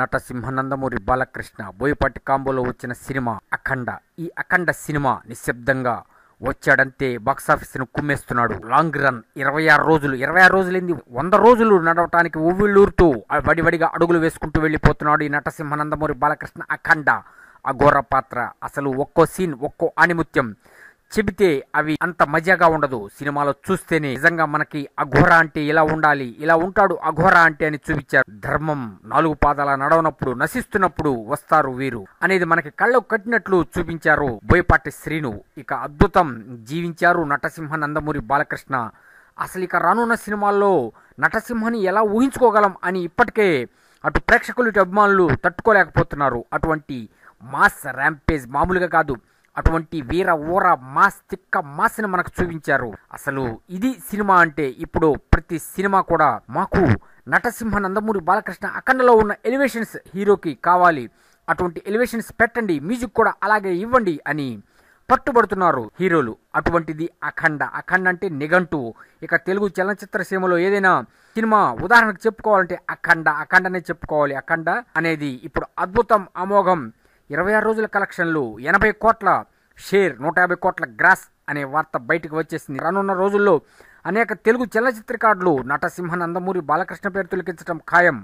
నట సింహనందమూరి బాలకృష్ణ బోయపాటి కాంబోలో వచ్చిన సినిమా అఖండ ఈ అఖండ సినిమా నిశ్శబ్దంగా వచ్చాడంతే బాక్సాఫీస్ను కుమ్మేస్తున్నాడు లాంగ్ రన్ ఇరవై ఆరు రోజులు ఇరవై ఆరు రోజులైంది వంద రోజులు నడవటానికి ఉవ్విళ్ళూరుతూ వడివడిగా అడుగులు వేసుకుంటూ వెళ్ళిపోతున్నాడు ఈ నటసింహనందమూరి బాలకృష్ణ అఖండ అఘోర పాత్ర అసలు ఒక్కో సీన్ ఒక్కో ఆణిముత్యం చెబితే అవి అంత మజాగా ఉండదు సినిమాలో చూస్తేనే నిజంగా మనకి అఘోర అంటే ఇలా ఉండాలి ఇలా ఉంటాడు అఘోర అంటే అని చూపించారు ధర్మం నాలుగు పాదాల నడవనప్పుడు నశిస్తున్నప్పుడు వస్తారు వీరు అనేది మనకి కళ్ళకు కట్టినట్లు చూపించారు బోయపాటి శ్రీను ఇక అద్భుతం జీవించారు నటసింహ నందమూరి బాలకృష్ణ అసలు ఇక రానున్న సినిమాల్లో నటసింహని ఎలా ఊహించుకోగలం అని ఇప్పటికే అటు ప్రేక్షకులు అభిమానులు తట్టుకోలేకపోతున్నారు అటువంటి మాస్ ర్యాంపేజ్ మామూలుగా కాదు అటువంటి వీర ఊర మాస్ తిక్క మాస్ని మనకు చూపించారు అసలు ఇది సినిమా అంటే ఇప్పుడు ప్రతి సినిమా కూడా మాకు నటసింహ నందమూరి బాలకృష్ణ అఖండలో ఉన్న ఎలివేషన్స్ హీరోకి కావాలి అటువంటి ఎలివేషన్స్ పెట్టండి మ్యూజిక్ కూడా అలాగే ఇవ్వండి అని పట్టుబడుతున్నారు హీరోలు అటువంటిది అఖండ అఖండ అంటే నిఘంటు ఇక తెలుగు చలనచిత్ర సీమలో ఏదైనా సినిమా ఉదాహరణకు చెప్పుకోవాలంటే అఖండ అఖండనే చెప్పుకోవాలి అఖండ అనేది ఇప్పుడు అద్భుతం అమోఘం ఇరవై ఆరు రోజుల కలెక్షన్లు ఎనభై కోట్ల షేర్ నూట యాభై కోట్ల గ్రాస్ అనే వార్త బయటకు వచ్చేసింది రానున్న రోజుల్లో అనేక తెలుగు చలనచిత్రకారులు నటసింహ నందమూరి బాలకృష్ణ పేరు తొలగించడం ఖాయం